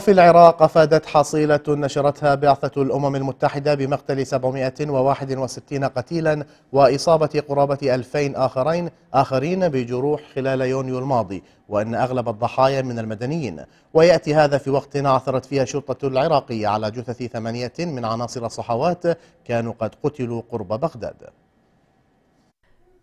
في العراق أفادت حصيلة نشرتها بعثة الأمم المتحدة بمقتل 761 قتيلا وإصابة قرابة 2000 آخرين آخرين بجروح خلال يونيو الماضي وأن أغلب الضحايا من المدنيين ويأتي هذا في وقت عثرت فيها الشرطة العراقية على جثث ثمانية من عناصر الصحوات كانوا قد قتلوا قرب بغداد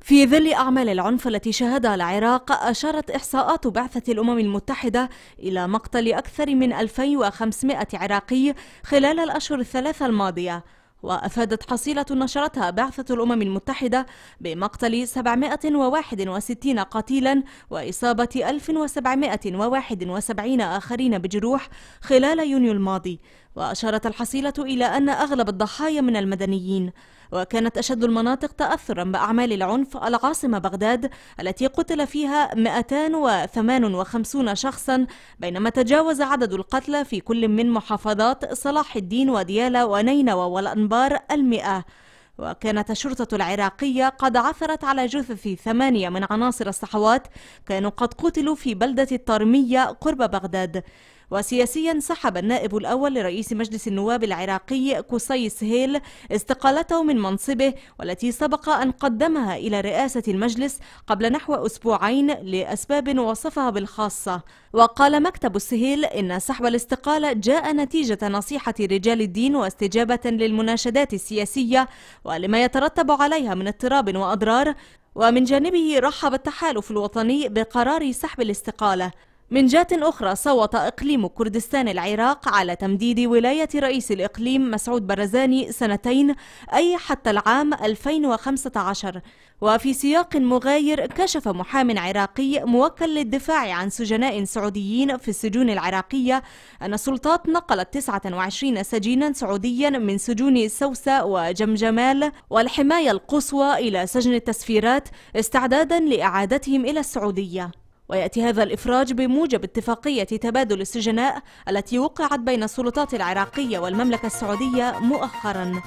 في ظل أعمال العنف التي شهدها العراق أشارت إحصاءات بعثة الأمم المتحدة إلى مقتل أكثر من 2500 عراقي خلال الأشهر الثلاثة الماضية وأفادت حصيلة نشرتها بعثة الأمم المتحدة بمقتل 761 قتيلا وإصابة 1771 آخرين بجروح خلال يونيو الماضي وأشارت الحصيلة إلى أن أغلب الضحايا من المدنيين وكانت أشد المناطق تأثرا بأعمال العنف العاصمة بغداد التي قتل فيها 258 شخصا بينما تجاوز عدد القتلى في كل من محافظات صلاح الدين وديالى ونينوى والأنبار المئة وكانت الشرطة العراقية قد عثرت على جثث ثمانية من عناصر الصحوات كانوا قد قتلوا في بلدة الطرمية قرب بغداد وسياسيا سحب النائب الأول لرئيس مجلس النواب العراقي قصي سهيل استقالته من منصبه والتي سبق أن قدمها إلى رئاسة المجلس قبل نحو أسبوعين لأسباب وصفها بالخاصة وقال مكتب السهيل إن سحب الاستقالة جاء نتيجة نصيحة رجال الدين واستجابة للمناشدات السياسية ولما يترتب عليها من اضطراب وأضرار ومن جانبه رحب التحالف الوطني بقرار سحب الاستقالة من جهة أخرى صوت إقليم كردستان العراق على تمديد ولاية رئيس الإقليم مسعود برزاني سنتين أي حتى العام 2015 وفي سياق مغاير كشف محام عراقي موكل للدفاع عن سجناء سعوديين في السجون العراقية أن السلطات نقلت 29 سجينا سعوديا من سجون سوسة وجمجمال والحماية القصوى إلى سجن التسفيرات استعدادا لإعادتهم إلى السعودية ويأتي هذا الإفراج بموجب اتفاقية تبادل السجناء التي وقعت بين السلطات العراقية والمملكة السعودية مؤخراً